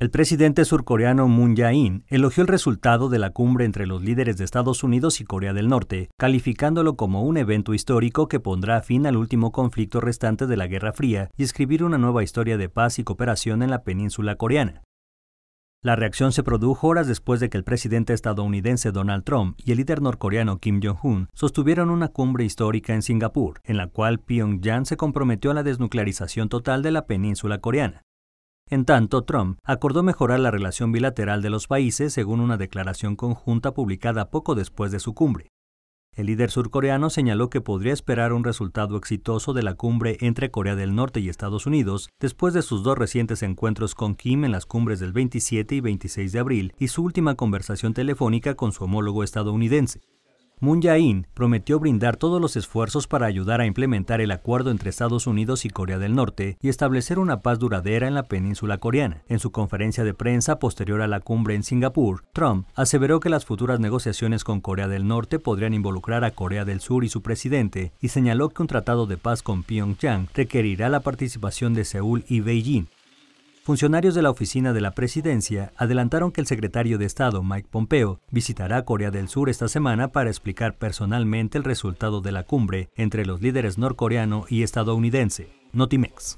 El presidente surcoreano Moon Jae-in elogió el resultado de la cumbre entre los líderes de Estados Unidos y Corea del Norte, calificándolo como un evento histórico que pondrá fin al último conflicto restante de la Guerra Fría y escribir una nueva historia de paz y cooperación en la península coreana. La reacción se produjo horas después de que el presidente estadounidense Donald Trump y el líder norcoreano Kim Jong-un sostuvieron una cumbre histórica en Singapur, en la cual Pyongyang se comprometió a la desnuclearización total de la península coreana. En tanto, Trump acordó mejorar la relación bilateral de los países según una declaración conjunta publicada poco después de su cumbre. El líder surcoreano señaló que podría esperar un resultado exitoso de la cumbre entre Corea del Norte y Estados Unidos después de sus dos recientes encuentros con Kim en las cumbres del 27 y 26 de abril y su última conversación telefónica con su homólogo estadounidense. Moon Jae-in prometió brindar todos los esfuerzos para ayudar a implementar el acuerdo entre Estados Unidos y Corea del Norte y establecer una paz duradera en la península coreana. En su conferencia de prensa posterior a la cumbre en Singapur, Trump aseveró que las futuras negociaciones con Corea del Norte podrían involucrar a Corea del Sur y su presidente y señaló que un tratado de paz con Pyongyang requerirá la participación de Seúl y Beijing. Funcionarios de la Oficina de la Presidencia adelantaron que el secretario de Estado, Mike Pompeo, visitará Corea del Sur esta semana para explicar personalmente el resultado de la cumbre entre los líderes norcoreano y estadounidense, Notimex.